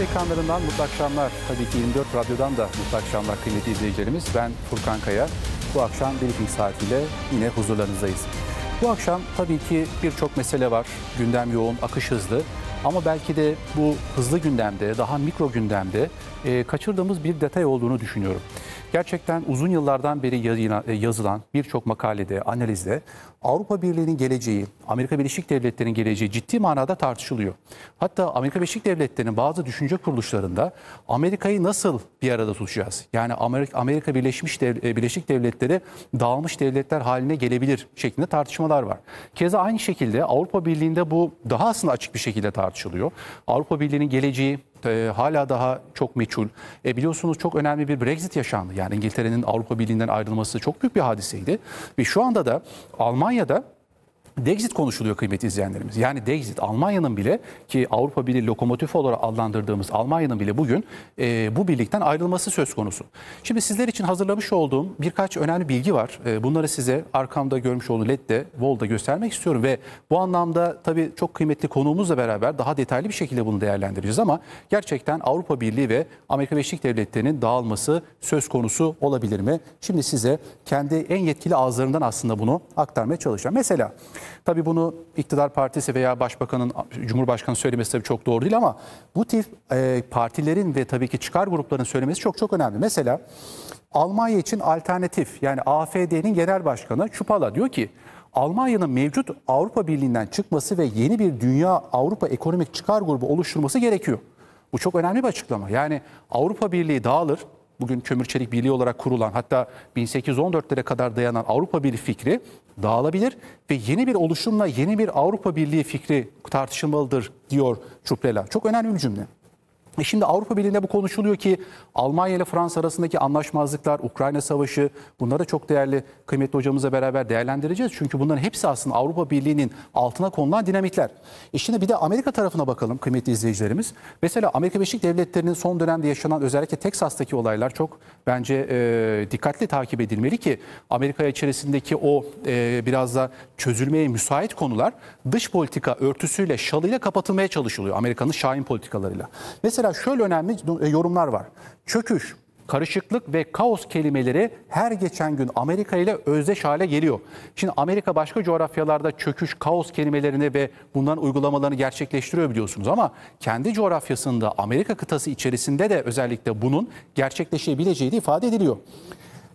24 ekranlarından mutlu akşamlar. Tabii ki 24 Radyo'dan da mutlu akşamlar kıymetli izleyicilerimiz. Ben Furkan Kaya. Bu akşam Briefing saatiyle yine huzurlarınızdayız. Bu akşam tabii ki birçok mesele var. Gündem yoğun, akış hızlı. Ama belki de bu hızlı gündemde, daha mikro gündemde e, kaçırdığımız bir detay olduğunu düşünüyorum. Gerçekten uzun yıllardan beri e, yazılan birçok makalede, analizde Avrupa Birliği'nin geleceği, Amerika Birleşik Devletleri'nin geleceği ciddi manada tartışılıyor. Hatta Amerika Birleşik Devletleri'nin bazı düşünce kuruluşlarında Amerika'yı nasıl bir arada tutacağız? Yani Amerika, Birleşmiş e, Birleşik Devletleri dağılmış devletler haline gelebilir şeklinde tartışmalar var. Keza aynı şekilde Avrupa Birliği'nde bu daha aslında açık bir şekilde tartışılıyor. Avrupa Birliği'nin geleceği, e, hala daha çok meçhul. E, biliyorsunuz çok önemli bir Brexit yaşandı. Yani İngiltere'nin Avrupa Birliği'nden ayrılması çok büyük bir hadiseydi. Ve şu anda da Almanya'da Dexit konuşuluyor kıymetli izleyenlerimiz. Yani Dexit Almanya'nın bile ki Avrupa Birliği lokomotif olarak adlandırdığımız Almanya'nın bile bugün e, bu birlikten ayrılması söz konusu. Şimdi sizler için hazırlamış olduğum birkaç önemli bilgi var. E, bunları size arkamda görmüş olduğum LED'de, VOL'da göstermek istiyorum ve bu anlamda tabii çok kıymetli konuğumuzla beraber daha detaylı bir şekilde bunu değerlendireceğiz ama gerçekten Avrupa Birliği ve Amerika Birleşik Devletleri'nin dağılması söz konusu olabilir mi? Şimdi size kendi en yetkili ağızlarından aslında bunu aktarmaya çalışacağım. Mesela Tabii bunu iktidar partisi veya başbakanın, cumhurbaşkanı söylemesi tabii çok doğru değil ama bu tip e, partilerin ve tabii ki çıkar gruplarının söylemesi çok çok önemli. Mesela Almanya için alternatif yani AFD'nin genel başkanı Çupala diyor ki Almanya'nın mevcut Avrupa Birliği'nden çıkması ve yeni bir dünya Avrupa ekonomik çıkar grubu oluşturması gerekiyor. Bu çok önemli bir açıklama. Yani Avrupa Birliği dağılır, bugün kömür çelik birliği olarak kurulan hatta 1814'lere kadar dayanan Avrupa Birliği fikri dağılabilir ve yeni bir oluşumla yeni bir Avrupa Birliği fikri tartışılmalıdır diyor Çuprela. Çok önemli bir cümle. E şimdi Avrupa Birliği'nde bu konuşuluyor ki Almanya ile Fransa arasındaki anlaşmazlıklar, Ukrayna Savaşı bunları çok değerli kıymetli hocamızla beraber değerlendireceğiz. Çünkü bunların hepsi aslında Avrupa Birliği'nin altına konulan dinamikler. E şimdi bir de Amerika tarafına bakalım kıymetli izleyicilerimiz. Mesela Amerika Birleşik Devletleri'nin son dönemde yaşanan özellikle Teksas'taki olaylar çok bence e, dikkatli takip edilmeli ki Amerika içerisindeki o e, biraz da çözülmeye müsait konular dış politika örtüsüyle şalıyla kapatılmaya çalışılıyor Amerika'nın şahin politikalarıyla. Mesela Mesela şöyle önemli yorumlar var. Çöküş, karışıklık ve kaos kelimeleri her geçen gün Amerika ile özdeş hale geliyor. Şimdi Amerika başka coğrafyalarda çöküş, kaos kelimelerini ve bunların uygulamalarını gerçekleştiriyor biliyorsunuz ama kendi coğrafyasında Amerika kıtası içerisinde de özellikle bunun gerçekleşebileceği de ifade ediliyor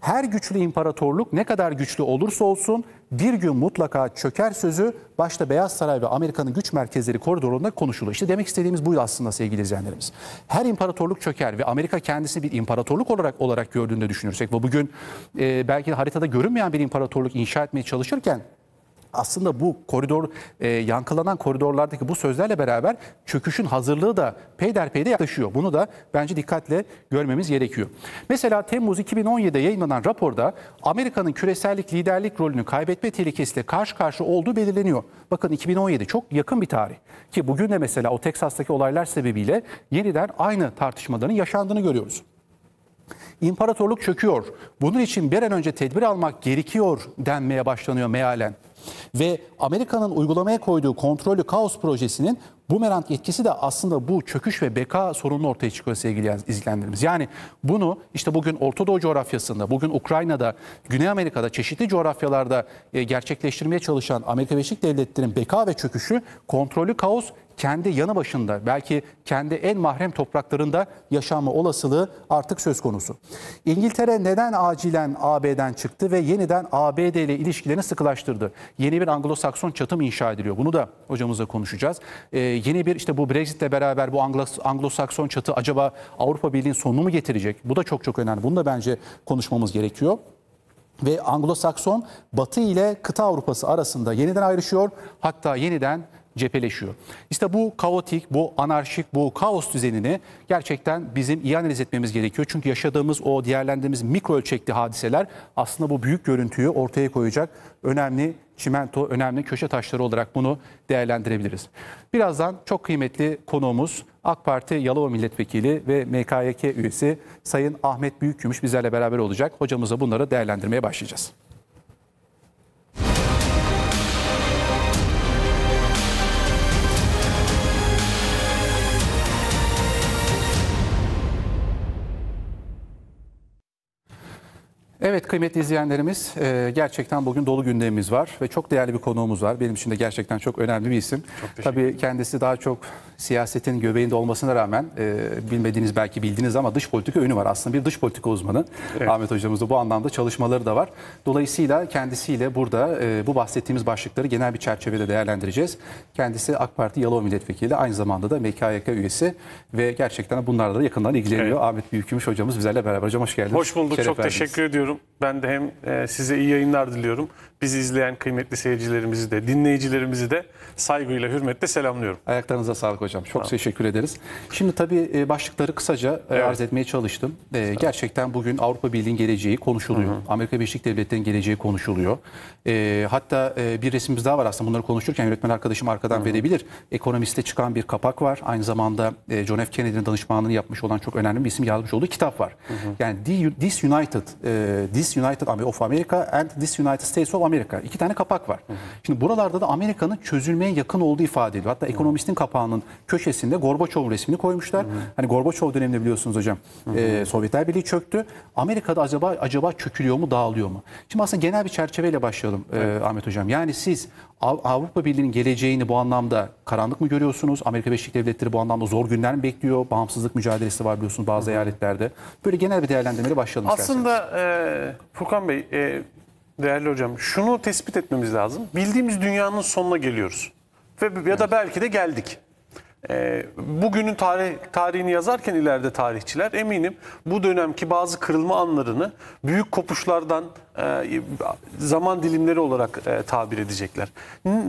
her güçlü imparatorluk ne kadar güçlü olursa olsun bir gün mutlaka çöker sözü başta Beyaz Saray ve Amerika'nın güç merkezleri koridorunda konuşuluyor. İşte demek istediğimiz buydu aslında sevgili izleyenlerimiz. Her imparatorluk çöker ve Amerika kendisini bir imparatorluk olarak olarak gördüğünde düşünürsek ve bugün e, belki de haritada görünmeyen bir imparatorluk inşa etmeye çalışırken aslında bu koridor e, yankılanan koridorlardaki bu sözlerle beraber çöküşün hazırlığı da peyderpey de yaklaşıyor. Bunu da bence dikkatle görmemiz gerekiyor. Mesela Temmuz 2017'de yayınlanan raporda Amerika'nın küresellik liderlik rolünü kaybetme tehlikesiyle karşı karşı olduğu belirleniyor. Bakın 2017 çok yakın bir tarih ki bugün de mesela o Teksas'taki olaylar sebebiyle yeniden aynı tartışmaların yaşandığını görüyoruz. İmparatorluk çöküyor. Bunun için bir an önce tedbir almak gerekiyor denmeye başlanıyor mealen. Ve Amerika'nın uygulamaya koyduğu Kontrolü kaos projesinin bumerang etkisi de aslında bu çöküş ve beka sorununu ortaya çıkıyor sevgili izleyenlerimiz. Yani bunu işte bugün Orta Doğu coğrafyasında, bugün Ukrayna'da, Güney Amerika'da çeşitli coğrafyalarda e, gerçekleştirmeye çalışan Amerika Birleşik Devletleri'nin beka ve çöküşü kontrollü kaos kendi yanı başında belki kendi en mahrem topraklarında yaşama olasılığı artık söz konusu. İngiltere neden acilen AB'den çıktı ve yeniden ABD ile ilişkilerini sıkılaştırdı? Yeni bir Anglo-Sakson çatım inşa ediliyor. Bunu da hocamızla konuşacağız. Ee, yeni bir işte bu Brexit'le beraber bu Anglo-Sakson çatı acaba Avrupa Birliği'nin sonunu mu getirecek? Bu da çok çok önemli. Bunu da bence konuşmamız gerekiyor ve Anglo-Sakson Batı ile kıta Avrupası arasında yeniden ayrışıyor hatta yeniden cepheleşiyor. İşte bu kaotik, bu anarşik, bu kaos düzenini gerçekten bizim iyi analiz etmemiz gerekiyor. Çünkü yaşadığımız o değerlendirdiğimiz mikro ölçekli hadiseler aslında bu büyük görüntüyü ortaya koyacak önemli çimento önemli köşe taşları olarak bunu değerlendirebiliriz. Birazdan çok kıymetli konuğumuz AK Parti Yalova Milletvekili ve MKYK üyesi Sayın Ahmet Büyükgümüş bizlerle beraber olacak. Hocamıza bunları değerlendirmeye başlayacağız. Evet kıymetli izleyenlerimiz e, gerçekten bugün dolu gündemimiz var ve çok değerli bir konuğumuz var. Benim için de gerçekten çok önemli bir isim. Çok Tabii kendisi daha çok siyasetin göbeğinde olmasına rağmen e, bilmediğiniz belki bildiğiniz ama dış politika önü var. Aslında bir dış politika uzmanı evet. Ahmet hocamızda bu anlamda çalışmaları da var. Dolayısıyla kendisiyle burada e, bu bahsettiğimiz başlıkları genel bir çerçevede değerlendireceğiz. Kendisi AK Parti Yalova Milletvekili aynı zamanda da MKYK üyesi ve gerçekten bunlarla da yakından ilgileniyor. Evet. Ahmet Büyükgümüş hocamız bizlerle beraber. Hocam hoş geldiniz. Hoş bulduk. Şeref çok verdiniz. teşekkür ediyorum. Ben de hem e, size iyi yayınlar diliyorum. Bizi izleyen kıymetli seyircilerimizi de, dinleyicilerimizi de saygıyla, hürmetle selamlıyorum. Ayaklarınıza sağlık hocam. Çok tamam. teşekkür ederiz. Şimdi tabii e, başlıkları kısaca e, evet. arz etmeye çalıştım. Evet. Gerçekten bugün Avrupa Birliği'nin geleceği konuşuluyor. Hı hı. Amerika Birleşik Devletleri'nin geleceği konuşuluyor. Hatta bir resimimiz daha var aslında bunları konuşurken yönetmen arkadaşım arkadan hı hı. verebilir. Ekonomiste çıkan bir kapak var. Aynı zamanda John F. Kennedy'nin danışmanlığını yapmış olan çok önemli bir isim yazmış olduğu kitap var. Hı hı. Yani Disunited This United of America and This United States of America. İki tane kapak var. Hı hı. Şimdi buralarda da Amerika'nın çözülmeye yakın olduğu ifade ediliyor. Hatta ekonomistin kapağının köşesinde Gorbaçov resmini koymuşlar. Hı hı. Hani Gorbaçov döneminde biliyorsunuz hocam E, Sovyetler Birliği çöktü. Amerika'da acaba acaba çökülüyor mu dağılıyor mu? Şimdi aslında genel bir çerçeveyle başlayalım e, Ahmet hocam. Yani siz Avrupa Birliği'nin geleceğini bu anlamda karanlık mı görüyorsunuz? Amerika Birleşik Devletleri bu anlamda zor günler mi bekliyor? Bağımsızlık mücadelesi var biliyorsunuz bazı eyaletlerde. Böyle genel bir değerlendirmeyle başlayalım Aslında isterseniz. e, Furkan Bey, e, değerli hocam şunu tespit etmemiz lazım. Bildiğimiz dünyanın sonuna geliyoruz. Ve, ya da belki de geldik. Ee, bugünün tarih, tarihini yazarken ileride tarihçiler eminim bu dönemki bazı kırılma anlarını büyük kopuşlardan e, zaman dilimleri olarak e, tabir edecekler.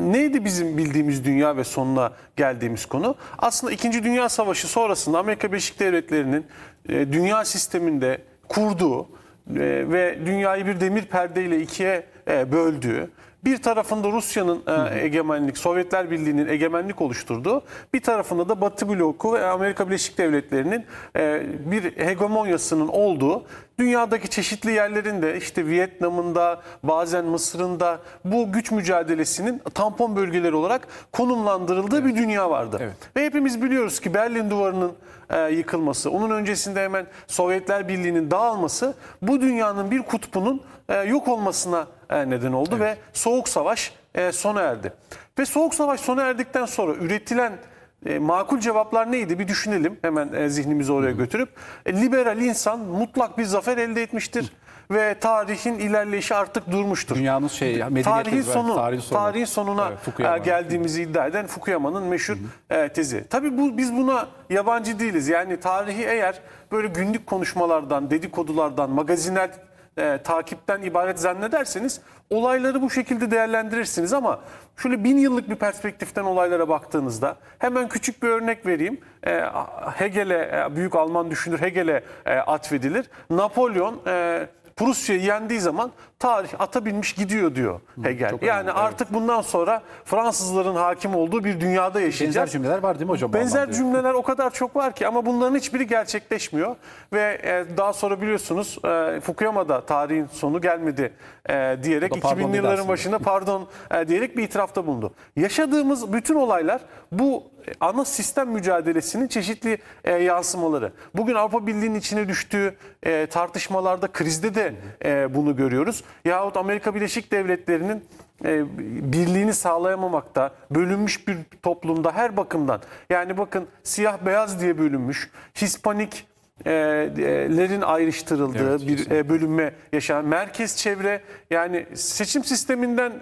neydi bizim bildiğimiz dünya ve sonuna geldiğimiz konu? Aslında 2. Dünya Savaşı sonrasında Amerika Birleşik Devletleri'nin e, dünya sisteminde kurduğu ve dünyayı bir demir perdeyle ikiye böldüğü bir tarafında Rusya'nın e, egemenlik, Sovyetler Birliği'nin egemenlik oluşturduğu, bir tarafında da Batı bloku ve Amerika Birleşik Devletleri'nin e, bir hegemonyasının olduğu, dünyadaki çeşitli yerlerinde işte Vietnam'ında bazen Mısır'ında bu güç mücadelesinin tampon bölgeleri olarak konumlandırıldığı evet. bir dünya vardı. Evet. Ve hepimiz biliyoruz ki Berlin Duvarı'nın e, yıkılması, onun öncesinde hemen Sovyetler Birliği'nin dağılması bu dünyanın bir kutbunun e, yok olmasına e, neden oldu evet. ve Soğuk Savaş e, sona erdi. Ve Soğuk Savaş sona erdikten sonra üretilen e, makul cevaplar neydi bir düşünelim hemen e, zihnimizi oraya götürüp. liberal insan mutlak bir zafer elde etmiştir ve tarihin ilerleyişi artık durmuştur. Dünyanın şey tarihin sonu, tarihin sonu tarihin sonuna evet, geldiğimizi iddia eden Fukuyama'nın meşhur hı hı. tezi. Tabii bu biz buna yabancı değiliz. Yani tarihi eğer böyle günlük konuşmalardan, dedikodulardan, magazinel e, takipten ibaret zannederseniz olayları bu şekilde değerlendirirsiniz ama şöyle bin yıllık bir perspektiften olaylara baktığınızda hemen küçük bir örnek vereyim. E, Hegel'e, e, büyük Alman düşünür Hegel'e e, atfedilir. Napolyon e, Prusya'yı yendiği zaman tarih ata binmiş gidiyor diyor Hegel. Çok yani önemli, artık evet. bundan sonra Fransızların hakim olduğu bir dünyada yaşayacağız. Benzer cümleler var değil mi hocam? Benzer cümleler o kadar çok var ki ama bunların hiçbiri gerçekleşmiyor. Ve e, daha sonra biliyorsunuz e, Fukuyama'da tarihin sonu gelmedi e, diyerek 2000'li yılların başında pardon e, diyerek bir itirafta bulundu. Yaşadığımız bütün olaylar bu ana sistem mücadelesinin çeşitli e, yansımaları. Bugün Avrupa Birliği'nin içine düştüğü e, tartışmalarda, krizde de e, bunu görüyoruz yahut Amerika Birleşik Devletleri'nin e, birliğini sağlayamamakta, bölünmüş bir toplumda her bakımdan. Yani bakın siyah beyaz diye bölünmüş, Hispanik e, e, lerin ayrıştırıldığı evet, bir e, bölünme yaşayan merkez çevre yani seçim sisteminden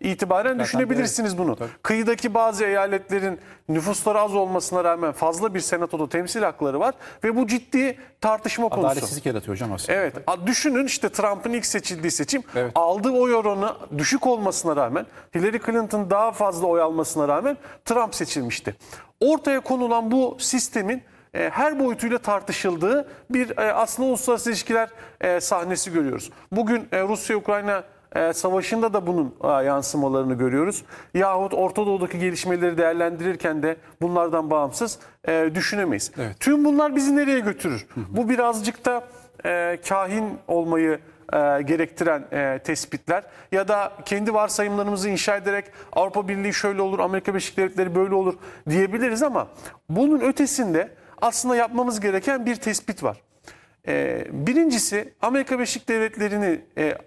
itibaren Zaten düşünebilirsiniz bunu. Tabii. Kıyıdaki bazı eyaletlerin nüfusları az olmasına rağmen fazla bir senatoda temsil hakları var ve bu ciddi tartışma konusu. Adaletsizlik yaratıyor hocam aslında. Evet. Düşünün işte Trump'ın ilk seçildiği seçim evet. aldığı oy oranı düşük olmasına rağmen Hillary Clinton daha fazla oy almasına rağmen Trump seçilmişti. Ortaya konulan bu sistemin e, her boyutuyla tartışıldığı bir e, aslında uluslararası ilişkiler e, sahnesi görüyoruz. Bugün Rusya-Ukrayna savaşında da bunun yansımalarını görüyoruz. Yahut Orta Doğu'daki gelişmeleri değerlendirirken de bunlardan bağımsız e, düşünemeyiz. Evet. Tüm bunlar bizi nereye götürür? Hı hı. Bu birazcık da kahin olmayı gerektiren tespitler ya da kendi varsayımlarımızı inşa ederek Avrupa Birliği şöyle olur, Amerika Birleşik Devletleri böyle olur diyebiliriz ama bunun ötesinde aslında yapmamız gereken bir tespit var. E, birincisi Amerika Birleşik Devletleri'ni e,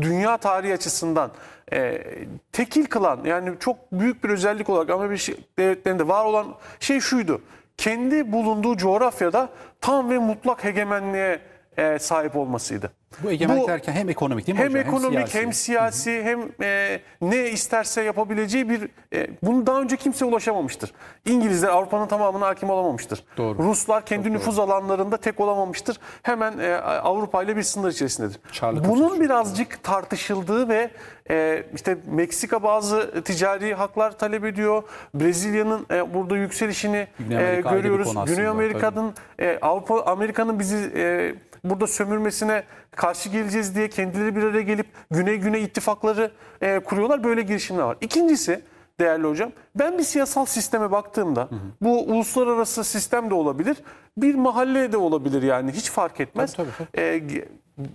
dünya tarihi açısından e, tekil kılan yani çok büyük bir özellik olarak Amerika Birleşik Devletleri'nde var olan şey şuydu. Kendi bulunduğu coğrafyada tam ve mutlak hegemenliğe e, sahip olmasıydı. Bu egemenlik Bu, derken hem ekonomik değil mi hem hocam? Ekonomik, hem ekonomik hem siyasi hem e, ne isterse yapabileceği bir... E, bunu daha önce kimse ulaşamamıştır. İngilizler Avrupa'nın tamamına hakim olamamıştır. Doğru. Ruslar kendi Çok nüfuz doğru. alanlarında tek olamamıştır. Hemen e, Avrupa ile bir sınır içerisindedir. Çarlık Bunun Ruslar. birazcık tartışıldığı ve e, işte Meksika bazı ticari haklar talep ediyor. Brezilya'nın e, burada yükselişini Güney e, görüyoruz. Güney Amerika'nın e, Avrupa Amerika'nın bizi... E, burada sömürmesine karşı geleceğiz diye kendileri bir araya gelip güne güne ittifakları e, kuruyorlar. Böyle girişimler var. İkincisi değerli hocam. Ben bir siyasal sisteme baktığımda hı hı. bu uluslararası sistem de olabilir, bir mahalle de olabilir yani hiç fark etmez. Tabii, tabii. Ee,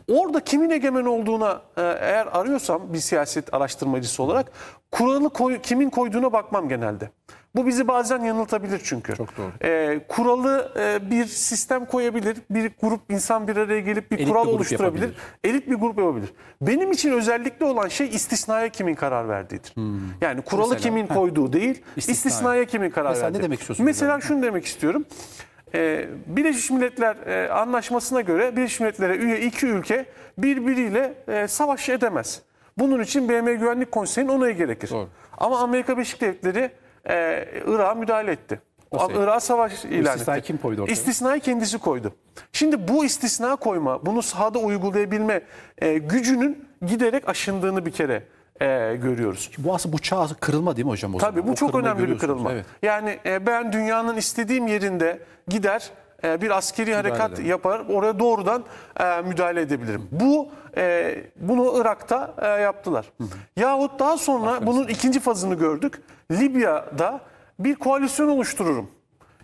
orada kimin egemen olduğuna e, eğer arıyorsam bir siyaset araştırmacısı olarak kuralı koy, kimin koyduğuna bakmam genelde. Bu bizi bazen yanıltabilir çünkü. Çok doğru. E, kuralı e, bir sistem koyabilir. Bir grup insan bir araya gelip bir Elit kural bir oluşturabilir. Yapabilir. Elit bir grup yapabilir. Benim için özellikle olan şey istisnaya kimin karar verdiğidir. Hmm. Yani kuralı Mesela, kimin heh. koyduğu değil, İstisnaya istisnaya kimin karar Mesela verdiği. Mesela ne demek istiyorsun? Mesela şunu demek istiyorum. Ee, Birleşmiş Milletler e, anlaşmasına göre Birleşmiş Milletler'e üye iki ülke birbiriyle e, savaş edemez. Bunun için BM Güvenlik Konseyi'nin onayı gerekir. Doğru. Ama Amerika Birleşik Devletleri e, Irak'a müdahale etti. Irak savaş ilan etti. İstisnayı kim koydu ortaya? İstisnayı kendisi koydu. Şimdi bu istisna koyma, bunu sahada uygulayabilme e, gücünün giderek aşındığını bir kere e, görüyoruz. Bu aslında bu çağ kırılma değil mi hocam? O Tabii zaman? bu o çok önemli bir kırılma. Evet. Yani e, ben dünyanın istediğim yerinde gider ee, bir askeri harekat yapar. Oraya doğrudan e, müdahale edebilirim. Bu e, bunu Irak'ta e, yaptılar. Hı Yahut daha sonra bunun ikinci fazını gördük. Libya'da bir koalisyon oluştururum.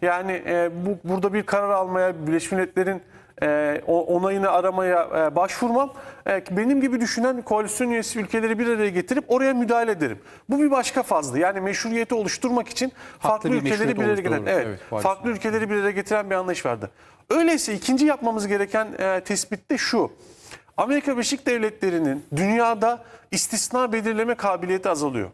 Yani bu burada bir karar almaya Birleşmiş Milletler'in e, onayını aramaya e, başvurmam. E, benim gibi düşünen koalisyon üyesi ülkeleri bir araya getirip oraya müdahale ederim. Bu bir başka fazla. Yani meşruiyeti oluşturmak için farklı bir ülkeleri bir araya getiren, evet, evet farklı ülkeleri bir araya getiren bir anlayış vardı. Öyleyse ikinci yapmamız gereken e, tespit de şu. Amerika Birleşik Devletleri'nin dünyada istisna belirleme kabiliyeti azalıyor.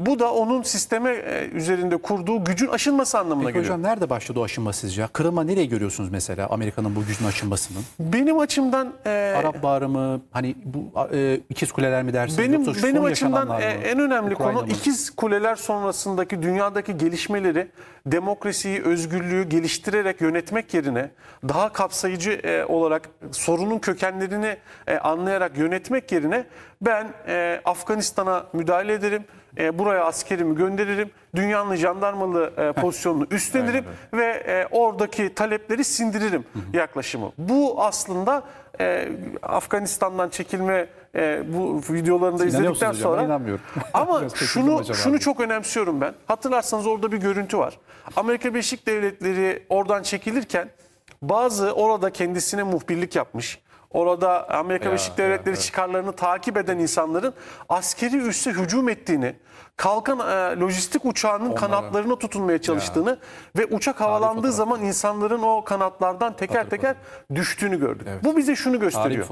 Bu da onun sisteme e, üzerinde kurduğu gücün aşınması anlamına Peki geliyor. Hocam nerede başladı o aşınma sizce? Kırılma nereye görüyorsunuz mesela Amerika'nın bu gücün aşınmasının? Benim açımdan... E, Arap Baharı mı? Hani bu e, ikiz kuleler mi dersiniz? Benim, Yoksa benim açımdan e, en önemli Ukrayna konu mı? ikiz kuleler sonrasındaki dünyadaki gelişmeleri demokrasiyi, özgürlüğü geliştirerek yönetmek yerine daha kapsayıcı e, olarak sorunun kökenlerini e, anlayarak yönetmek yerine ben e, Afganistan'a müdahale ederim, e, buraya askerimi gönderirim, dünyanın jandarmalı e, pozisyonunu üstlenirim ve e, oradaki talepleri sindiririm yaklaşımı. Bu aslında e, Afganistan'dan çekilme e, bu videolarında izledikten sonra. İnanmıyorum. Ama şunu şunu çok önemsiyorum ben. Hatırlarsanız orada bir görüntü var. Amerika Birleşik Devletleri oradan çekilirken bazı orada kendisine muhbirlik yapmış. Orada Amerika ya, Birleşik Devletleri ya, çıkarlarını takip eden insanların askeri üsse hücum ettiğini, kalkan e, lojistik uçağının Onlara. kanatlarına tutunmaya çalıştığını ya. ve uçak havalandığı zaman insanların o kanatlardan teker Hatır teker düştüğünü gördük. Evet. Bu bize şunu gösteriyor.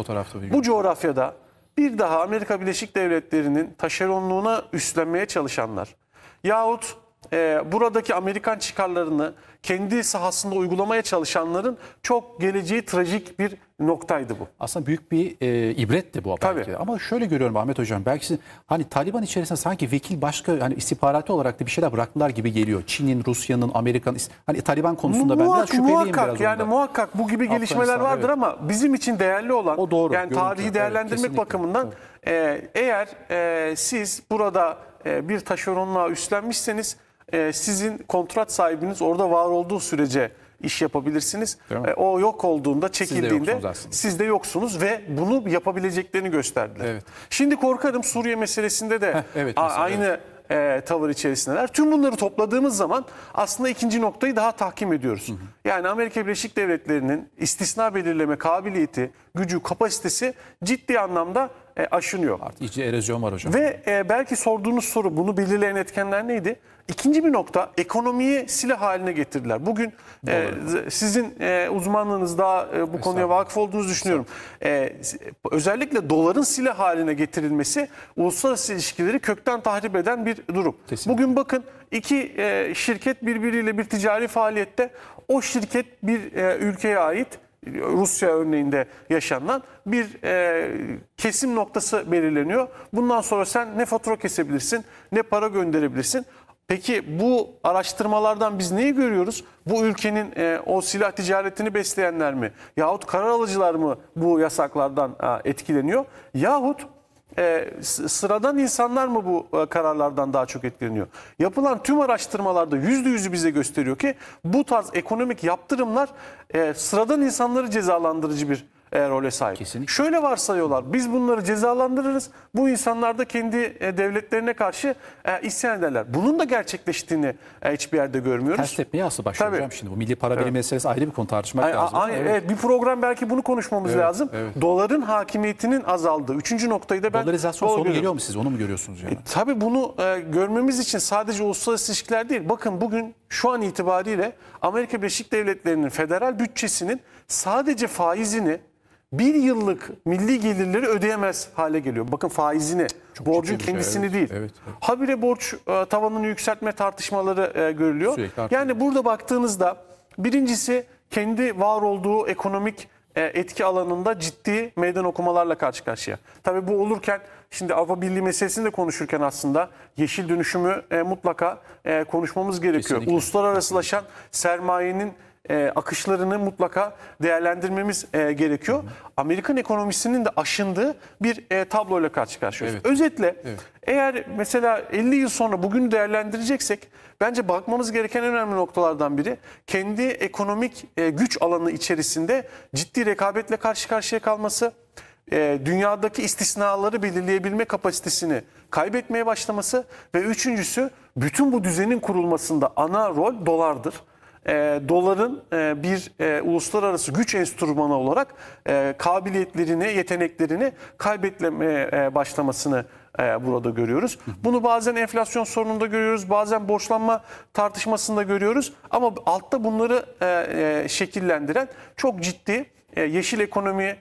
Bu coğrafyada bir daha Amerika Birleşik Devletleri'nin taşeronluğuna üstlenmeye çalışanlar yahut e, buradaki Amerikan çıkarlarını kendi sahasında uygulamaya çalışanların çok geleceği trajik bir noktaydı bu. Aslında büyük bir e, ibretti bu belki. Tabii. Ama şöyle görüyorum Ahmet Hocam belki siz, hani Taliban içerisinde sanki vekil başka hani istihbaratı olarak da bir şeyler bıraktılar gibi geliyor. Çin'in, Rusya'nın, Amerikan hani Taliban konusunda Mu- ben biraz şüpheliyim muhakkak, biraz yani muhakkak bu gibi gelişmeler vardır evet. ama bizim için değerli olan o doğru, yani görüntü, tarihi değerlendirmek evet, bakımından doğru. e, eğer e, siz burada e, bir taşeronluğa üstlenmişseniz e, sizin kontrat sahibiniz orada var olduğu sürece iş yapabilirsiniz. E, o yok olduğunda, çekildiğinde siz de, siz de yoksunuz ve bunu yapabileceklerini gösterdiler. Evet. Şimdi korkarım Suriye meselesinde de Heh, evet, mesela, aynı evet e, tavır içerisindeler. Tüm bunları topladığımız zaman aslında ikinci noktayı daha tahkim ediyoruz. Hı hı. Yani Amerika Birleşik Devletleri'nin istisna belirleme kabiliyeti, gücü, kapasitesi ciddi anlamda e, aşınıyor. Artık iyice erozyon var hocam. Ve e, belki sorduğunuz soru bunu belirleyen etkenler neydi? İkinci bir nokta ekonomiyi silah haline getirdiler. Bugün e, sizin e, uzmanlığınız daha e, bu konuya vakıf olduğunuzu düşünüyorum. E, özellikle doların silah haline getirilmesi uluslararası ilişkileri kökten tahrip eden bir durum. Kesinlikle. Bugün bakın iki e, şirket birbiriyle bir ticari faaliyette o şirket bir e, ülkeye ait Rusya örneğinde yaşanan bir e, kesim noktası belirleniyor. Bundan sonra sen ne fatura kesebilirsin ne para gönderebilirsin. Peki bu araştırmalardan biz neyi görüyoruz? Bu ülkenin e, o silah ticaretini besleyenler mi yahut karar alıcılar mı bu yasaklardan e, etkileniyor? Yahut e, sıradan insanlar mı bu e, kararlardan daha çok etkileniyor? Yapılan tüm araştırmalarda yüzde yüzü bize gösteriyor ki bu tarz ekonomik yaptırımlar e, sıradan insanları cezalandırıcı bir e, role sahip. Kesinlikle. Şöyle varsayıyorlar. Biz bunları cezalandırırız. Bu insanlar da kendi e, devletlerine karşı e, isyan ederler. Bunun da gerçekleştiğini e, hiçbir yerde görmüyoruz. Ters tepmeye asıl başlayacağım şimdi. Bu milli para birimi evet. meselesi ayrı bir konu tartışmak Ay, lazım. Ay, evet. evet bir program belki bunu konuşmamız evet, lazım. Evet. Doların hakimiyetinin azaldığı. Üçüncü noktayı da ben... Dolarizasyon sonu görüyorum. geliyor mu siz? Onu mu görüyorsunuz? Yani? E, tabii bunu e, görmemiz için sadece uluslararası ilişkiler değil. Bakın bugün şu an itibariyle Amerika Birleşik Devletleri'nin federal bütçesinin sadece faizini bir yıllık milli gelirleri ödeyemez hale geliyor. Bakın faizini, Çok borcun kendisini şey, evet. değil. Evet, evet. Habire borç e, tavanını yükseltme tartışmaları e, görülüyor. Yani burada baktığınızda birincisi kendi var olduğu ekonomik e, etki alanında ciddi meydan okumalarla karşı karşıya. Tabii bu olurken şimdi Avrupa Birliği meselesini de konuşurken aslında yeşil dönüşümü e, mutlaka e, konuşmamız gerekiyor. Kesinlikle. Uluslararasılaşan sermayenin e, akışlarını mutlaka değerlendirmemiz e, gerekiyor. Hı hı. Amerikan ekonomisinin de aşındığı bir e, tabloyla karşı karşıyayız. Evet. Özetle evet. eğer mesela 50 yıl sonra bugünü değerlendireceksek bence bakmamız gereken önemli noktalardan biri kendi ekonomik e, güç alanı içerisinde ciddi rekabetle karşı karşıya kalması e, dünyadaki istisnaları belirleyebilme kapasitesini kaybetmeye başlaması ve üçüncüsü bütün bu düzenin kurulmasında ana rol dolardır e, doların e, bir e, uluslararası güç enstrümanı olarak e, kabiliyetlerini, yeteneklerini kaybetmeye e, başlamasını e, burada görüyoruz. Bunu bazen enflasyon sorununda görüyoruz, bazen borçlanma tartışmasında görüyoruz. Ama altta bunları e, e, şekillendiren çok ciddi yeşil ekonomi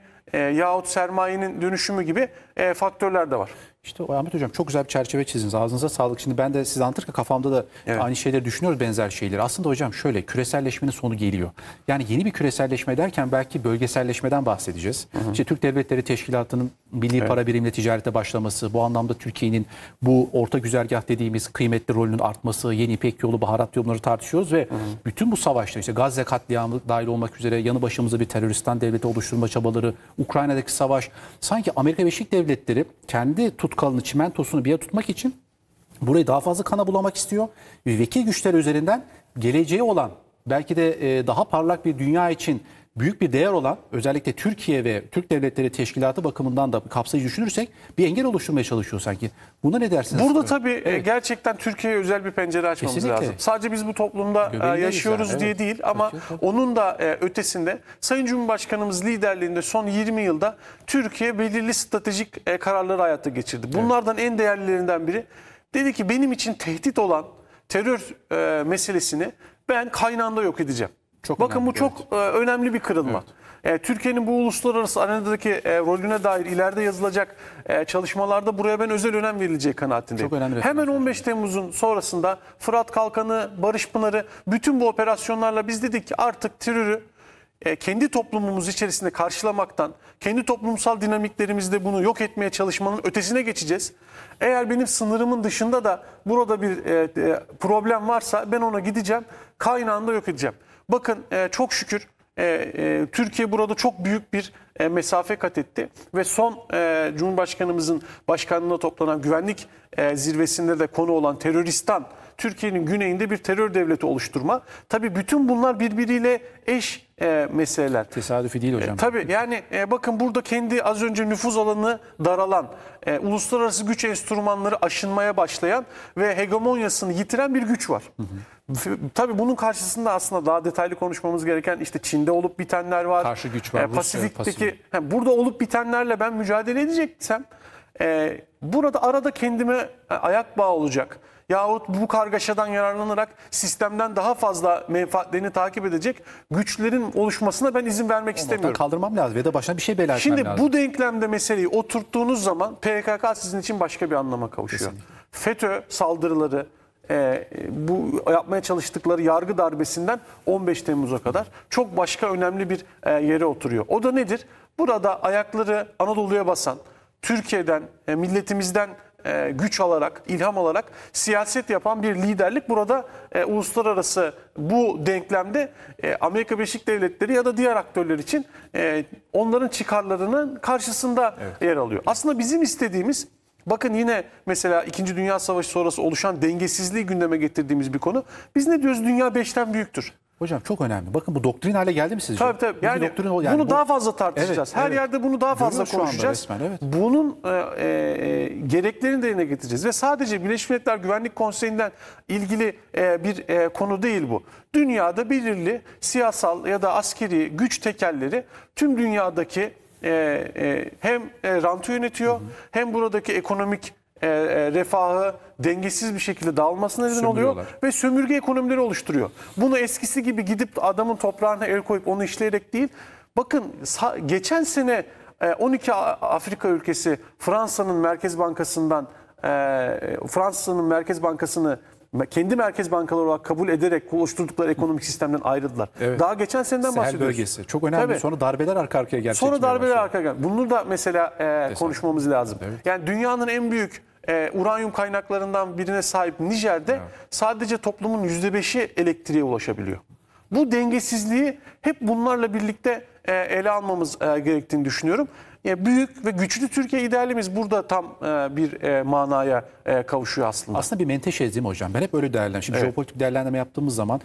yahut sermayenin dönüşümü gibi faktörler de var. İşte o Ahmet Hocam çok güzel bir çerçeve çizdiniz. Ağzınıza sağlık. Şimdi ben de siz anlatırken kafamda da evet. aynı şeyleri düşünüyoruz benzer şeyleri. Aslında hocam şöyle küreselleşmenin sonu geliyor. Yani yeni bir küreselleşme derken belki bölgeselleşmeden bahsedeceğiz. Hı hı. İşte Türk Devletleri Teşkilatı'nın milli evet. para birimle ticarete başlaması, bu anlamda Türkiye'nin bu orta güzergah dediğimiz kıymetli rolünün artması, yeni ipek yolu, baharat yolları tartışıyoruz ve hı hı. bütün bu savaşta işte Gazze katliamı dahil olmak üzere yanı başımıza bir teröristan devleti oluşturma çabaları, Ukrayna'daki savaş sanki Amerika Birleşik Devletleri kendi tut tutkalını, çimentosunu bir yere tutmak için burayı daha fazla kana bulamak istiyor. Vekil güçler üzerinden geleceği olan belki de e, daha parlak bir dünya için büyük bir değer olan özellikle Türkiye ve Türk Devletleri Teşkilatı bakımından da kapsayıcı düşünürsek bir engel oluşturmaya çalışıyor sanki. Buna ne dersiniz? Burada tabii e, evet. gerçekten Türkiye'ye özel bir pencere açmamız Kesinlikle. lazım. Sadece biz bu toplumda e, Göbeğindeyiz yaşıyoruz yani, evet. diye değil ama Kesinlikle. onun da e, ötesinde Sayın Cumhurbaşkanımız liderliğinde son 20 yılda Türkiye belirli stratejik kararları hayata geçirdi. Bunlardan evet. en değerlilerinden biri dedi ki benim için tehdit olan terör meselesini ben kaynağında yok edeceğim. Çok Bakın önemli, bu çok evet. E, önemli bir kırılma. Evet. E, Türkiye'nin bu uluslararası arenadaki e, rolüne dair ileride yazılacak çalışmalarda buraya ben özel önem verileceği kanaatindeyim. Çok önemli. Hemen 15 Temmuz'un sonrasında Fırat Kalkanı, Barış Pınarı bütün bu operasyonlarla biz dedik ki artık terörü kendi toplumumuz içerisinde karşılamaktan, kendi toplumsal dinamiklerimizde bunu yok etmeye çalışmanın ötesine geçeceğiz. Eğer benim sınırımın dışında da burada bir problem varsa ben ona gideceğim, kaynağında yok edeceğim. Bakın e, çok şükür e, e, Türkiye burada çok büyük bir mesafe kat etti ve son Cumhurbaşkanımızın başkanlığına toplanan güvenlik zirvesinde de konu olan teröristan Türkiye'nin güneyinde bir terör devleti oluşturma. Tabii bütün bunlar birbiriyle eş e, meseleler. Tesadüfi değil hocam. E, tabii yani e, bakın burada kendi az önce nüfuz alanı daralan, e, uluslararası güç enstrümanları aşınmaya başlayan ve hegemonyasını yitiren bir güç var. Hı hı. Tabii bunun karşısında aslında daha detaylı konuşmamız gereken işte Çin'de olup bitenler var. Karşı güç var. E, Pasifik'teki Pasifik. burada olup bitenlerle ben mücadele edeceksem e, burada arada kendime e, ayak bağı olacak yahut bu kargaşadan yararlanarak sistemden daha fazla menfaatlerini takip edecek güçlerin oluşmasına ben izin vermek Onu istemiyorum. Kaldırmam lazım ya da başına bir şey bela Şimdi bu denklemde meseleyi oturttuğunuz zaman PKK sizin için başka bir anlama kavuşuyor. Kesinlikle. FETÖ saldırıları, e, e bu yapmaya çalıştıkları yargı darbesinden 15 Temmuz'a kadar çok başka önemli bir e, yere oturuyor. O da nedir? Burada ayakları Anadolu'ya basan, Türkiye'den, e, milletimizden e, güç alarak, ilham alarak siyaset yapan bir liderlik burada e, uluslararası bu denklemde e, Amerika Birleşik Devletleri ya da diğer aktörler için e, onların çıkarlarının karşısında evet. yer alıyor. Aslında bizim istediğimiz Bakın yine mesela 2. Dünya Savaşı sonrası oluşan dengesizliği gündeme getirdiğimiz bir konu. Biz ne diyoruz? Dünya 5'ten büyüktür. Hocam çok önemli. Bakın bu doktrin hale geldi mi sizce? Tabii tabii. Yani, doktrin, yani bunu bu... daha fazla tartışacağız. Evet, Her evet. yerde bunu daha fazla Görüyoruz konuşacağız. Resmen, evet. Bunun e, e, gereklerini de yerine getireceğiz. Ve sadece Birleşmiş Milletler Güvenlik Konseyi'nden ilgili e, bir e, konu değil bu. Dünyada belirli siyasal ya da askeri güç tekelleri tüm dünyadaki e, e, hem e, rantı yönetiyor hı hı. hem buradaki ekonomik e, e, refahı dengesiz bir şekilde dağılmasına neden oluyor ve sömürge ekonomileri oluşturuyor. Bunu eskisi gibi gidip adamın toprağına el koyup onu işleyerek değil. Bakın geçen sene 12 e, Afrika ülkesi Fransa'nın Merkez Bankası'ndan e, Fransa'nın Merkez Bankası'nı kendi merkez bankaları olarak kabul ederek oluşturdukları ekonomik sistemden ayrıldılar. Evet. Daha geçen seneden Sahel bahsediyoruz. bölgesi çok önemli. Tabii. Sonra darbeler arka arkaya gerçekleşti. Sonra darbeler başladı. arka arkaya. Bunu da mesela e, konuşmamız lazım. Evet. Yani dünyanın en büyük e, uranyum kaynaklarından birine sahip Nijer'de evet. sadece toplumun %5'i elektriğe ulaşabiliyor. Bu dengesizliği hep bunlarla birlikte e, ele almamız e, gerektiğini düşünüyorum. Yani büyük ve güçlü Türkiye idealimiz burada tam e, bir e, manaya e, kavuşuyor aslında. Aslında bir menteşe değil mi hocam? Ben hep öyle değerlendim. Şimdi evet. jeopolitik değerlendirme yaptığımız zaman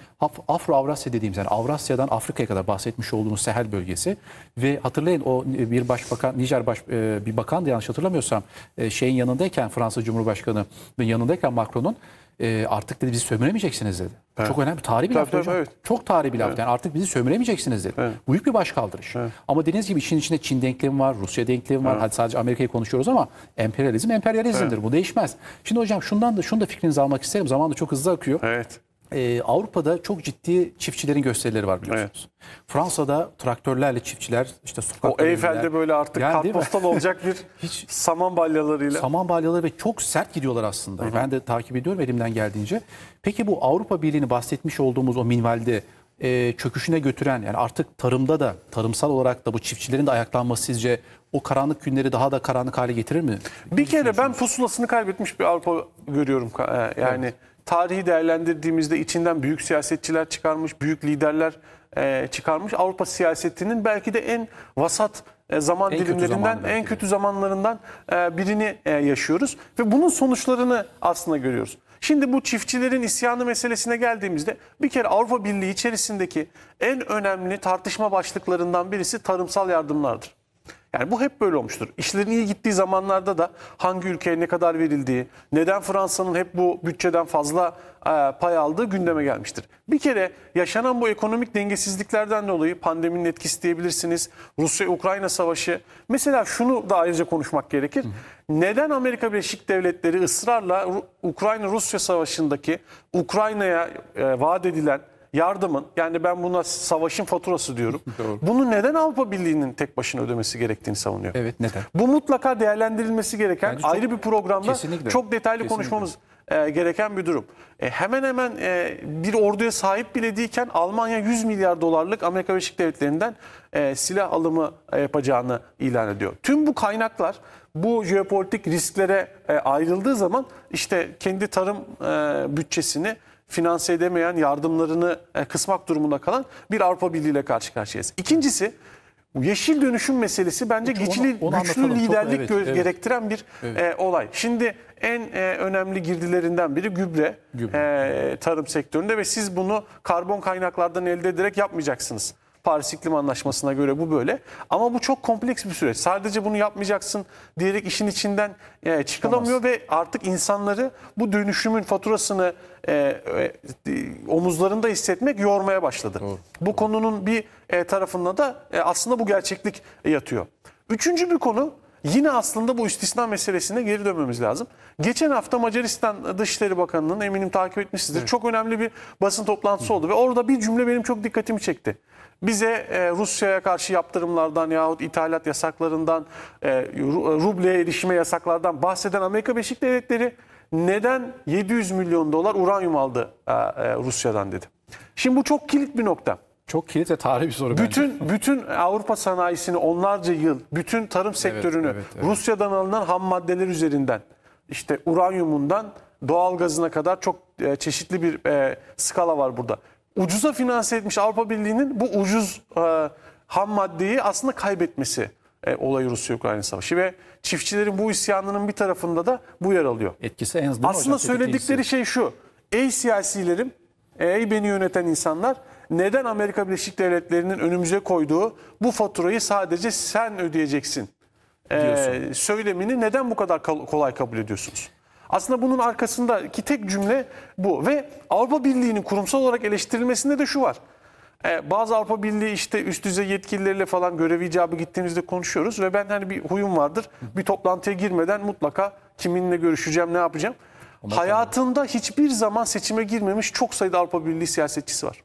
Afro-Avrasya dediğimiz yani Avrasya'dan Afrika'ya kadar bahsetmiş olduğumuz Sahel bölgesi ve hatırlayın o bir başbakan, Nijer baş, e, bir bakan da yanlış hatırlamıyorsam e, şeyin yanındayken Fransa Cumhurbaşkanı'nın yanındayken Macron'un e, artık dedi bizi sömüremeyeceksiniz dedi. Evet. Çok önemli. Tarihi bir laf Evet. Çok tarihi bir evet. Yani artık bizi sömüremeyeceksiniz dedi. Evet. Büyük bir başkaldırış. Evet. Ama dediğiniz gibi işin içinde Çin denklemi var, Rusya denklemi var. Evet. Hadi sadece Amerika'yı konuşuyoruz ama emperyalizm emperyalizmdir. Evet. Bu değişmez. Şimdi hocam şundan da şunu da fikrinizi almak isterim. Zaman da çok hızlı akıyor. Evet e, Avrupa'da çok ciddi çiftçilerin gösterileri var biliyorsunuz. Evet. Fransa'da traktörlerle çiftçiler işte sokakta... O Eyfel'de böyle artık yani kartpostal olacak bir Hiç, saman balyalarıyla. Saman balyaları ve çok sert gidiyorlar aslında. Hı-hı. Ben de takip ediyorum elimden geldiğince. Peki bu Avrupa Birliği'ni bahsetmiş olduğumuz o minvalde e, çöküşüne götüren yani artık tarımda da tarımsal olarak da bu çiftçilerin de ayaklanması sizce o karanlık günleri daha da karanlık hale getirir mi? Bir kere ben pusulasını kaybetmiş bir Avrupa görüyorum. E, yani evet tarihi değerlendirdiğimizde içinden büyük siyasetçiler çıkarmış, büyük liderler e, çıkarmış. Avrupa siyasetinin belki de en vasat e, zaman en dilimlerinden, kötü en kötü zamanlarından e, birini e, yaşıyoruz. Ve bunun sonuçlarını aslında görüyoruz. Şimdi bu çiftçilerin isyanı meselesine geldiğimizde bir kere Avrupa Birliği içerisindeki en önemli tartışma başlıklarından birisi tarımsal yardımlardır. Yani bu hep böyle olmuştur. İşlerin iyi gittiği zamanlarda da hangi ülkeye ne kadar verildiği, neden Fransa'nın hep bu bütçeden fazla e, pay aldığı gündeme gelmiştir. Bir kere yaşanan bu ekonomik dengesizliklerden dolayı pandeminin etkisi diyebilirsiniz. Rusya-Ukrayna savaşı. Mesela şunu da ayrıca konuşmak gerekir. Neden Amerika Birleşik Devletleri ısrarla Ukrayna-Rusya savaşındaki Ukrayna'ya e, vaat edilen yardımın yani ben buna savaşın faturası diyorum. Doğru. Bunu neden Avrupa Birliği'nin tek başına ödemesi gerektiğini savunuyor. Evet neden? Bu mutlaka değerlendirilmesi gereken çok, ayrı bir programda kesinlikle, çok detaylı kesinlikle. konuşmamız e, gereken bir durum. E, hemen hemen e, bir orduya sahip bile değilken Almanya 100 milyar dolarlık Amerika Birleşik Devletleri'nden e, silah alımı e, yapacağını ilan ediyor. Tüm bu kaynaklar bu jeopolitik risklere e, ayrıldığı zaman işte kendi tarım e, bütçesini finanse edemeyen yardımlarını e, kısmak durumunda kalan bir Avrupa Birliği ile karşı karşıyayız. İkincisi yeşil dönüşüm meselesi bence onu, geçili, onu güçlü anlatalım. liderlik Çok, evet, gerektiren bir evet. e, olay. Şimdi en e, önemli girdilerinden biri gübre, gübre. E, tarım sektöründe ve siz bunu karbon kaynaklardan elde ederek yapmayacaksınız. Paris İklim Anlaşması'na göre bu böyle. Ama bu çok kompleks bir süreç. Sadece bunu yapmayacaksın diyerek işin içinden e, çıkılamıyor Tamam. ve artık insanları bu dönüşümün faturasını e, e, omuzlarında hissetmek yormaya başladı. Bu konunun bir tarafında da aslında bu gerçeklik yatıyor. Üçüncü bir konu yine aslında bu istisna meselesine geri dönmemiz lazım. Geçen hafta Macaristan Dışişleri Bakanı'nın eminim takip etmişsinizdir. Çok önemli bir basın toplantısı oldu ve orada bir cümle benim çok dikkatimi çekti bize e, Rusya'ya karşı yaptırımlardan yahut ithalat yasaklarından, e, e rubleye erişime yasaklardan bahseden Amerika Birleşik Devletleri neden 700 milyon dolar uranyum aldı e, e, Rusya'dan dedi. Şimdi bu çok kilit bir nokta. Çok kilit ve tarihi bir soru bütün, bence. Bütün Avrupa sanayisini onlarca yıl, bütün tarım sektörünü evet, evet, evet. Rusya'dan alınan ham maddeler üzerinden, işte uranyumundan doğalgazına kadar çok e, çeşitli bir e, skala var burada ucuza finanse etmiş Avrupa Birliği'nin bu ucuz e, ham maddeyi aslında kaybetmesi e, olay Rusya-Ukrayna savaşı ve çiftçilerin bu isyanının bir tarafında da bu yer alıyor. Etkisi en azından Aslında hocam, söyledikleri şey şu. Ey siyasilerim, ey beni yöneten insanlar neden Amerika Birleşik Devletleri'nin önümüze koyduğu bu faturayı sadece sen ödeyeceksin? Ee, söylemini neden bu kadar kolay kabul ediyorsunuz? Aslında bunun arkasındaki tek cümle bu ve Avrupa Birliği'nin kurumsal olarak eleştirilmesinde de şu var. Ee, bazı Avrupa Birliği işte üst düzey yetkilileriyle falan görev icabı gittiğimizde konuşuyoruz ve ben hani bir huyum vardır. Bir toplantıya girmeden mutlaka kiminle görüşeceğim, ne yapacağım. Ondan Hayatında sonra. hiçbir zaman seçime girmemiş çok sayıda Avrupa Birliği siyasetçisi var.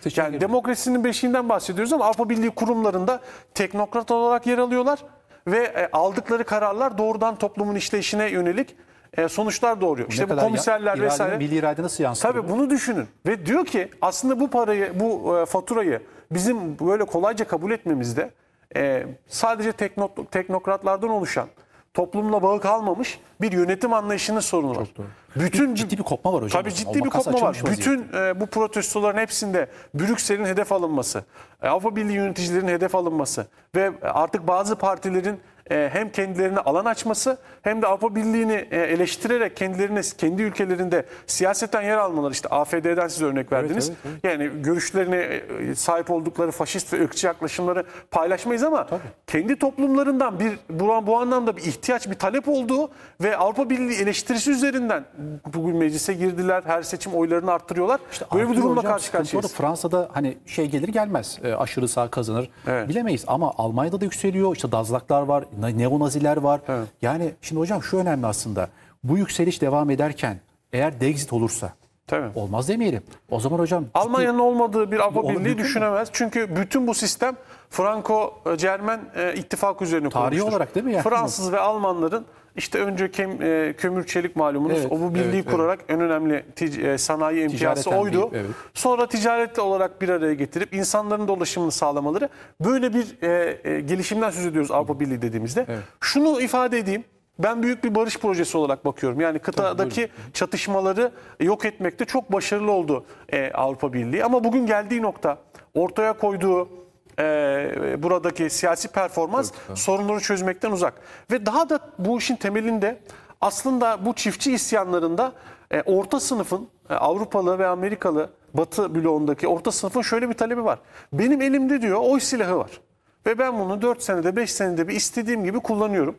Seçim yani girmiyor. demokrasinin beşiğinden bahsediyoruz ama Avrupa Birliği kurumlarında teknokrat olarak yer alıyorlar ve e, aldıkları kararlar doğrudan toplumun işleyişine yönelik e, sonuçlar doğuruyor. İşte bu komiserler ya, vesaire. Milli irade nasıl yansıtıyor? Tabii bunu düşünün. Ve diyor ki aslında bu parayı, bu e, faturayı bizim böyle kolayca kabul etmemizde e, sadece tekno, teknokratlardan oluşan toplumla bağı kalmamış bir yönetim anlayışının sorunu var. Çok doğru. Bütün ciddi bir kopma var hocam. Tabii ciddi bir kopma var. Bütün e, bu protestoların hepsinde Brüksel'in hedef alınması, e, Avrupa Birliği yöneticilerin hedef alınması ve artık bazı partilerin e, hem kendilerine alan açması hem de Avrupa Birliği'ni e, eleştirerek kendilerine kendi ülkelerinde siyasetten yer almaları işte AFD'den siz örnek verdiniz. Evet, evet, evet. Yani görüşlerine sahip oldukları faşist ve ırkçı yaklaşımları paylaşmayız ama Tabii. kendi toplumlarından bir bu, bu anlamda bir ihtiyaç, bir talep olduğu ve Avrupa Birliği eleştirisi üzerinden bugün meclise girdiler. Her seçim oylarını arttırıyorlar. İşte Böyle bir durumla karşı karşıyayız. Fransa'da hani şey gelir gelmez. E, aşırı sağ kazanır. Evet. Bilemeyiz ama Almanya'da da yükseliyor. İşte dazlaklar var neonaziler var. Evet. Yani şimdi hocam şu önemli aslında. Bu yükseliş devam ederken eğer Dexit olursa Tabii. olmaz demeyelim. O zaman hocam... Almanya'nın olmadığı bir Avrupa Birliği düşünemez. Mi? Çünkü bütün bu sistem Franco-Cermen e, e, ittifak üzerine Tarihi olarak değil mi? Yani? Fransız ve Almanların işte önce kim, e, kömür çelik malumunuz evet, o bu birliği evet, kurarak evet. en önemli e, sanayi emtiyası oydu. Değil, evet. Sonra ticaretle olarak bir araya getirip insanların dolaşımını sağlamaları böyle bir e, e, gelişimden söz ediyoruz Avrupa Birliği dediğimizde. Evet. Şunu ifade edeyim. Ben büyük bir barış projesi olarak bakıyorum. Yani kıtadaki Tabii, çatışmaları yok etmekte çok başarılı oldu e, Avrupa Birliği. Ama bugün geldiği nokta ortaya koyduğu e, buradaki siyasi performans Korkutan. sorunları çözmekten uzak. Ve daha da bu işin temelinde aslında bu çiftçi isyanlarında e, orta sınıfın e, Avrupalı ve Amerikalı Batı bloğundaki orta sınıfın şöyle bir talebi var. Benim elimde diyor oy silahı var. Ve ben bunu 4 senede 5 senede bir istediğim gibi kullanıyorum.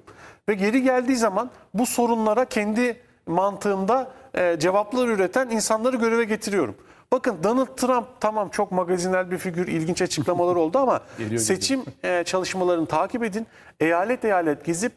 Ve geri geldiği zaman bu sorunlara kendi mantığımda e, cevaplar üreten insanları göreve getiriyorum. Bakın Donald Trump tamam çok magazinel bir figür, ilginç açıklamalar oldu ama Geliyor, seçim e, çalışmalarını takip edin. Eyalet eyalet gezip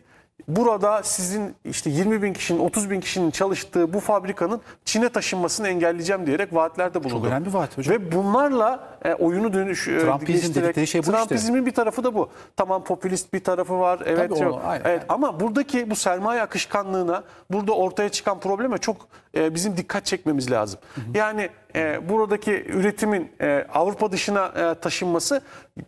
burada sizin işte 20 bin kişinin 30 bin kişinin çalıştığı bu fabrikanın Çin'e taşınmasını engelleyeceğim diyerek vaatlerde bulundu. Çok önemli bir vaat hocam. Ve bunlarla e, oyunu dönüş e, Trumpizm dedikleri şey bu Trumpizmin işte. bir tarafı da bu. Tamam popülist bir tarafı var. Evet Tabii yok. Onu, aynen, evet ama buradaki bu sermaye akışkanlığına, burada ortaya çıkan probleme çok e, bizim dikkat çekmemiz lazım. Hı hı. Yani e, buradaki üretimin e, Avrupa dışına e, taşınması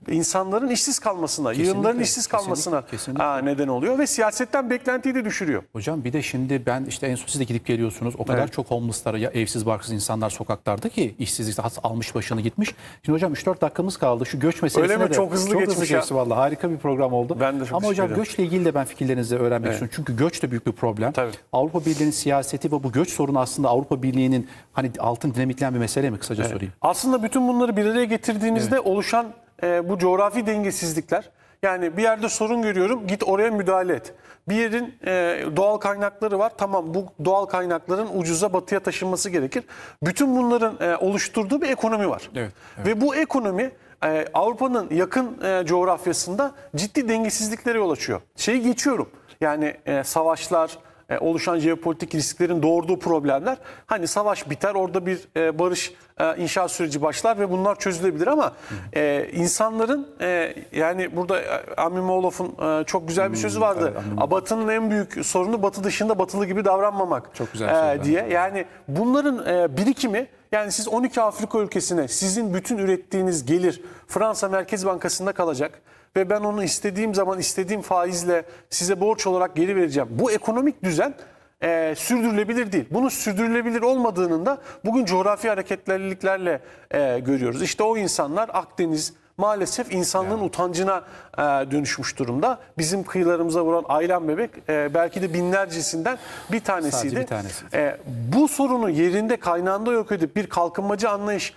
insanların işsiz kalmasına, kesinlikle, yığınların işsiz kalmasına kesinlikle, kesinlikle. Aa, neden oluyor ve siyasetten beklentiyi de düşürüyor. Hocam bir de şimdi ben işte en son siz de gidip geliyorsunuz. O kadar evet. çok homeless'lar ya evsiz barksız insanlar sokaklarda ki işsizlikte has almış başını gitmiş. Şimdi hocam 3-4 dakikamız kaldı. Şu göç meselesine Öyle mi? de çok hızlı çok geçmiş hızlı geçti vallahi Harika bir program oldu. Ben de çok Ama hocam göçle ilgili de ben fikirlerinizi öğrenmek evet. istiyorum. Çünkü göç de büyük bir problem. Tabii. Avrupa Birliği'nin siyaseti ve bu göç sorunu aslında Avrupa Birliği'nin hani altın dinamitlen bir mesele mi? Kısaca sorayım. Aslında bütün bunları bir araya getirdiğinizde oluşan e, bu coğrafi dengesizlikler yani bir yerde sorun görüyorum git oraya müdahale et. Bir yerin e, doğal kaynakları var tamam bu doğal kaynakların ucuza batıya taşınması gerekir. Bütün bunların e, oluşturduğu bir ekonomi var. Evet, evet. Ve bu ekonomi e, Avrupa'nın yakın e, coğrafyasında ciddi dengesizliklere yol açıyor. Şeyi geçiyorum yani e, savaşlar, e, oluşan jeopolitik risklerin doğurduğu problemler. Hani savaş biter orada bir e, barış e, inşa süreci başlar ve bunlar çözülebilir ama e, insanların e, yani burada Amim Olof'un e, çok güzel bir hmm, sözü vardı. Batı'nın en büyük sorunu Batı dışında Batılı gibi davranmamak çok güzel e, diye. Yani bunların e, birikimi yani siz 12 Afrika ülkesine sizin bütün ürettiğiniz gelir Fransa Merkez Bankası'nda kalacak ve ben onu istediğim zaman istediğim faizle size borç olarak geri vereceğim. Bu ekonomik düzen e, sürdürülebilir değil. Bunun sürdürülebilir olmadığının da bugün coğrafi hareketliliklerle e, görüyoruz. İşte o insanlar Akdeniz, maalesef insanlığın yani. utancına e, dönüşmüş durumda. Bizim kıyılarımıza vuran ailem bebek e, belki de binlercesinden bir tanesiydi. bir tanesiydi. E, bu sorunu yerinde kaynağında yok edip bir kalkınmacı anlayış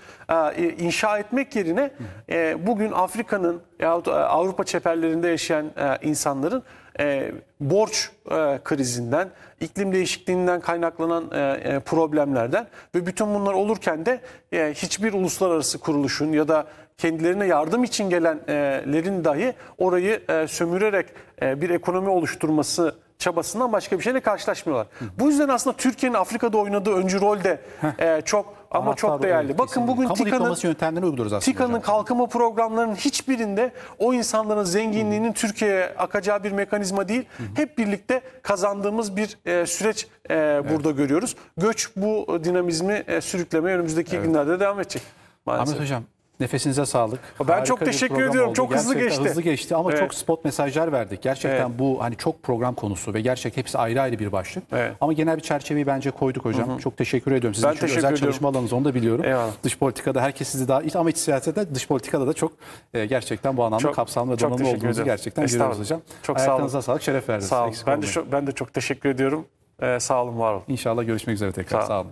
e, inşa etmek yerine e, bugün Afrika'nın yahut e, Avrupa çeperlerinde yaşayan e, insanların e, borç e, krizinden, iklim değişikliğinden kaynaklanan e, e, problemlerden ve bütün bunlar olurken de e, hiçbir uluslararası kuruluşun ya da kendilerine yardım için gelenlerin dahi orayı e, sömürerek e, bir ekonomi oluşturması çabasından başka bir şeyle karşılaşmıyorlar. Bu yüzden aslında Türkiye'nin Afrika'da oynadığı öncü rol de e, çok ama çok değerli. Bakın bugün Kamu TİKA'nın TİKA'nın kalkınma programlarının hiçbirinde o insanların zenginliğinin Türkiye'ye akacağı bir mekanizma değil. Hep birlikte kazandığımız bir süreç e, evet. burada görüyoruz. Göç bu dinamizmi e, sürüklemeye önümüzdeki evet. günlerde devam edecek. Maalesef. Ahmet Hocam Nefesinize sağlık. Ben Harika çok teşekkür ediyorum. Oldu. Çok gerçekten hızlı geçti. Hızlı geçti ama evet. çok spot mesajlar verdik. Gerçekten evet. bu hani çok program konusu ve gerçek hepsi ayrı ayrı bir başlık. Evet. Ama genel bir çerçeveyi bence koyduk hocam. Hı hı. Çok teşekkür ediyorum. Sizin ben çünkü özel ediyorum. çalışma alanınız onu da biliyorum. Eyvallah. Dış politikada herkes sizi daha ama iç siyasette dış politikada da çok e, gerçekten bu anlamda çok, kapsamlı ve donanımlı olduğunuzu ediyorum. gerçekten görüyoruz hocam. Çok Ayaklarınıza sağ sağlık. Şeref verdiniz. Sağ olun. Eksik ben olmayın. de, çok, ben de çok teşekkür ediyorum. Ee, sağ olun, var olun. İnşallah görüşmek üzere tekrar. Sağ, olun. sağ olun.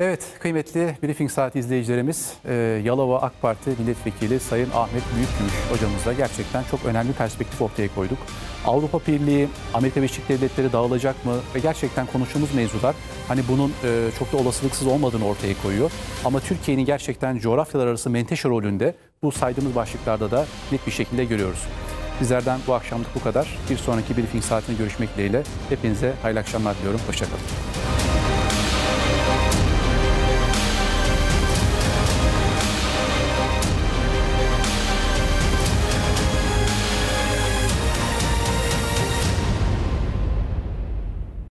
Evet kıymetli Briefing Saati izleyicilerimiz e, Yalova AK Parti Milletvekili Sayın Ahmet Büyükgümüş hocamızla gerçekten çok önemli perspektif ortaya koyduk. Avrupa Birliği, Amerika Birleşik Devletleri dağılacak mı? Ve gerçekten konuştuğumuz mevzular hani bunun e, çok da olasılıksız olmadığını ortaya koyuyor. Ama Türkiye'nin gerçekten coğrafyalar arası menteşe rolünde bu saydığımız başlıklarda da net bir şekilde görüyoruz. Bizlerden bu akşamlık bu kadar. Bir sonraki Briefing Saati'ne görüşmek dileğiyle hepinize hayırlı akşamlar diliyorum. Hoşçakalın.